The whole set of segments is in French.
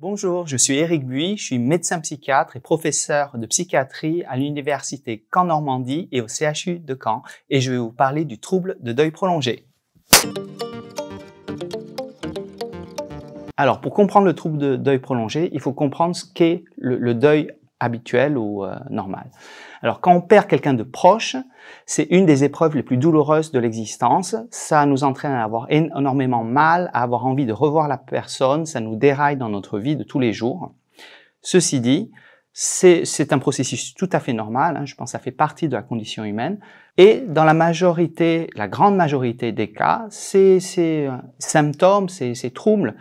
Bonjour, je suis Éric Buis, je suis médecin psychiatre et professeur de psychiatrie à l'université Caen-Normandie et au CHU de Caen et je vais vous parler du trouble de deuil prolongé. Alors, pour comprendre le trouble de deuil prolongé, il faut comprendre ce qu'est le, le, deuil habituel ou euh, Alors quand on perd quelqu'un de proche, c'est une des épreuves les plus douloureuses de l'existence. Ça nous entraîne à avoir énormément mal, à avoir envie de revoir la personne, ça nous déraille dans notre vie de tous les jours. Ceci dit, c'est un processus tout à fait normal, hein. je pense que ça fait partie de la condition humaine. Et dans la majorité, la grande majorité des cas, ces, ces euh, symptômes, ces, ces troubles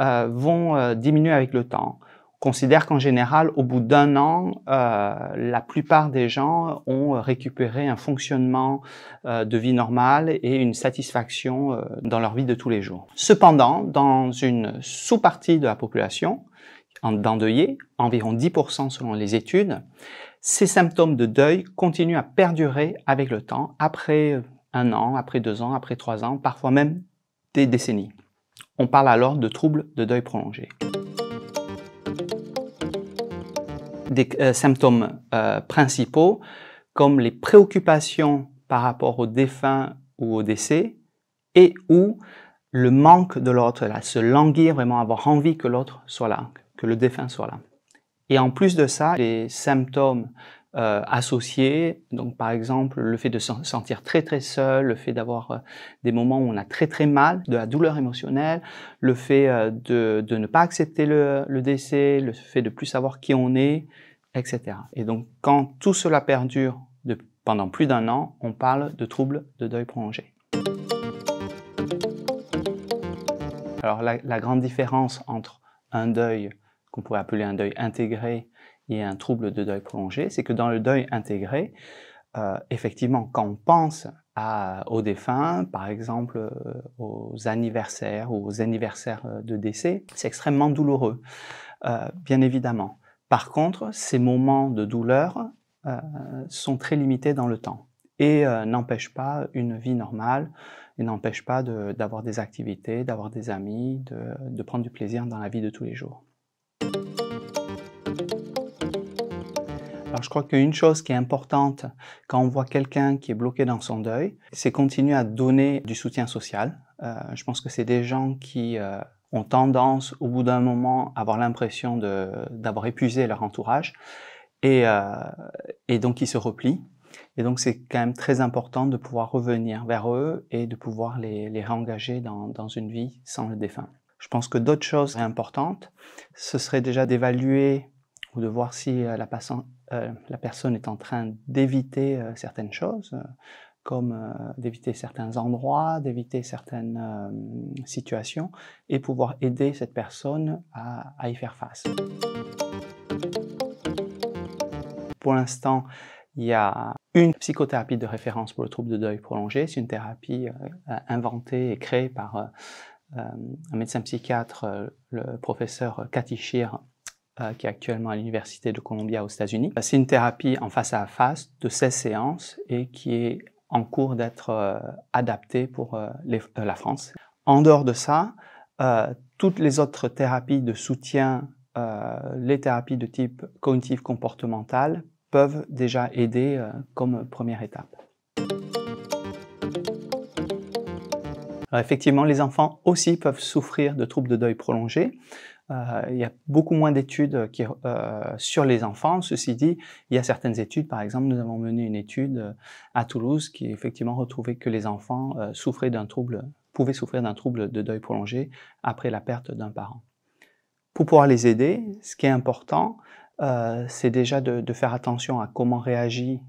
euh, vont euh, diminuer avec le temps considère qu'en général, au bout d'un an, euh, la plupart des gens ont récupéré un fonctionnement euh, de vie normale et une satisfaction euh, dans leur vie de tous les jours. Cependant, dans une sous-partie de la population, en, d'endeuillés, environ 10% selon les études, ces symptômes de deuil continuent à perdurer avec le temps, après un an, après deux ans, après trois ans, parfois même des décennies. On parle alors de troubles de deuil prolongé. des euh, symptômes euh, principaux comme les préoccupations par rapport au défunt ou au décès et ou le manque de l'autre, se languir, vraiment avoir envie que l'autre soit là, que le défunt soit là. Et en plus de ça, les symptômes euh, associés. Donc, par exemple, le fait de se sentir très très seul, le fait d'avoir euh, des moments où on a très très mal, de la douleur émotionnelle, le fait euh, de, ne pas accepter le, décès, le fait de plus savoir qui on est, etc. Et donc, quand tout cela perdure de, pendant plus d'un an, on parle de troubles de deuil prolongé. Alors, la, la grande différence entre un deuil qu'on pourrait appeler un deuil intégré il y a un trouble de deuil prolongé, c'est que dans le deuil intégré, euh, effectivement, quand on pense à, aux défunts, par exemple euh, aux anniversaires ou aux anniversaires euh, de décès, c'est extrêmement douloureux, bien évidemment. Par contre, ces moments de douleur sont très limités dans le temps et n'empêchent pas une vie normale et n'empêchent pas d'avoir des activités, d'avoir des amis, de prendre du plaisir dans la vie de tous les jours. je crois qu'une chose qui est importante quand on voit quelqu'un qui est bloqué dans son deuil, c'est continuer à donner du soutien social. Euh, je pense que c'est des gens qui euh, ont tendance au bout d'un moment à avoir l'impression d'avoir épuisé leur entourage euh, et, donc ils se replient. Et donc c'est quand même très important de pouvoir revenir vers eux et de pouvoir les, réengager dans, dans une vie sans le défunt. Je pense que d'autres choses importantes, ce serait déjà d'évaluer ou de voir si euh, euh, la, personne est en train d'éviter euh, certaines choses, comme d'éviter certains endroits, d'éviter certaines situations, et pouvoir aider cette personne à, y faire face. Pour l'instant, il y a une psychothérapie de référence pour le trouble de deuil prolongé. C'est une thérapie inventée et créée par un médecin psychiatre, le professeur Cathy euh, qui est actuellement à l'Université de Columbia aux États-Unis. Euh, c'est une thérapie en face à face de 16 séances et qui est en cours d'être euh, adaptée pour la France. En dehors de ça, toutes les autres thérapies de soutien, les thérapies de type cognitive comportemental peuvent déjà aider comme première étape. effectivement, les enfants aussi peuvent souffrir de troubles de deuil prolongés. Euh, il y a beaucoup moins d'études euh, euh, sur les enfants. Ceci dit, il y a certaines études, par exemple, nous avons mené une étude à Toulouse qui effectivement retrouvait que les enfants souffraient d'un trouble, pouvaient souffrir d'un trouble de deuil prolongé après la perte d'un parent. Pour pouvoir les aider, ce qui est important, c'est déjà de, faire attention à comment réagit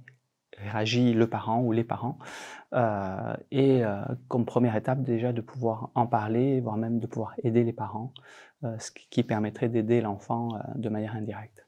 réagit le parent ou les parents. Euh, et euh, comme première étape déjà de pouvoir en parler, voire même de pouvoir aider les parents, euh, ce qui permettrait d'aider l'enfant de manière indirecte.